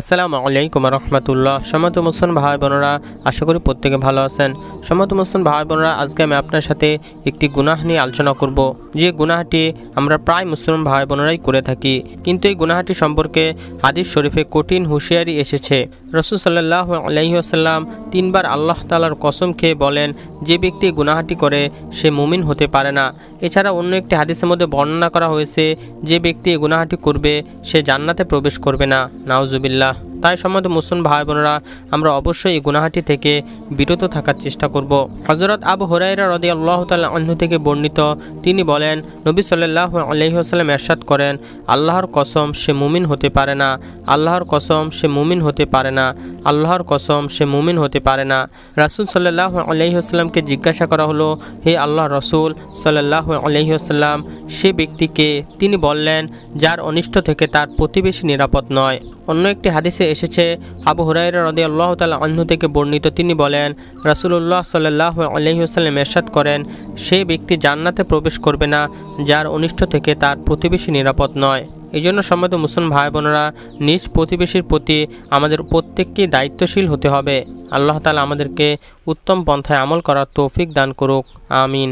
আসসালামু আলাইকুম রহমতুল্লাহ সমত মুসলিম ভাই বোনরা আশা করি প্রত্যেকে ভালো আছেন সমাত মুসলিম ভাই বোনরা আজকে আমি আপনার সাথে একটি গুনাহ নিয়ে আলোচনা করব যে গুনাহটি আমরা প্রায় মুসলিম ভাই বোনরাই করে থাকি কিন্তু এই গুনাহটি সম্পর্কে হাদিস শরীফে কঠিন হুঁশিয়ারি এসেছে রসুল সাল্লাহ আলহিহাসাল্লাম তিনবার আল্লাহ তালার কসম খেয়ে বলেন যে ব্যক্তি গুনাহাটি করে সে মুমিন হতে পারে না এছাড়া অন্য একটি হাদিসের মধ্যে বর্ণনা করা হয়েছে যে ব্যক্তি গুনাহাটি করবে সে জান্নাতে প্রবেশ করবে না নাওজুবিল্লাহ তাই সম্বন্ধে মুসলিম ভাই বোনেরা আমরা অবশ্যই এই গুনাহাটি থেকে বিরত থাকার চেষ্টা করব হজরত আবু হরাইরা রদি আল্লাহ তাল্লাহ অন্য থেকে বর্ণিত তিনি বলেন নবী সাল্লাহ আলহিহাসাল্লাম এরশাদ করেন আল্লাহর কসম সে মুমিন হতে পারে না আল্লাহর কসম সে মুমিন হতে পারে না আল্লাহর কসম সে মুমিন হতে পারে না রাসুল সাল্লাহ আলহিহাস্লামকে জিজ্ঞাসা করা হলো হে আল্লাহ রসুল সাল্লাহ আলহিহাস্লাম সে ব্যক্তিকে তিনি বললেন যার অনিষ্ট থেকে তার প্রতিবেশী নিরাপদ নয় অন্য একটি হাদিসে এসেছে আবু হুরাইরা রদি আল্লাহ তালা অন্য থেকে বর্ণিত তিনি বলেন রাসুলুল্লাহ সাল্লাহ আলহিউসাল্লাম এরশাদ করেন সে ব্যক্তি জান্নাতে প্রবেশ করবে না যার অনিষ্ট থেকে তার প্রতিবেশী নিরাপদ নয় এই জন্য সম্মত মুসলিম ভাই বোনরা নিজ প্রতিবেশীর প্রতি আমাদের প্রত্যেককেই দায়িত্বশীল হতে হবে আল্লাহ তালা আমাদেরকে উত্তম পন্থায় আমল করার তৌফিক দান করুক আমিন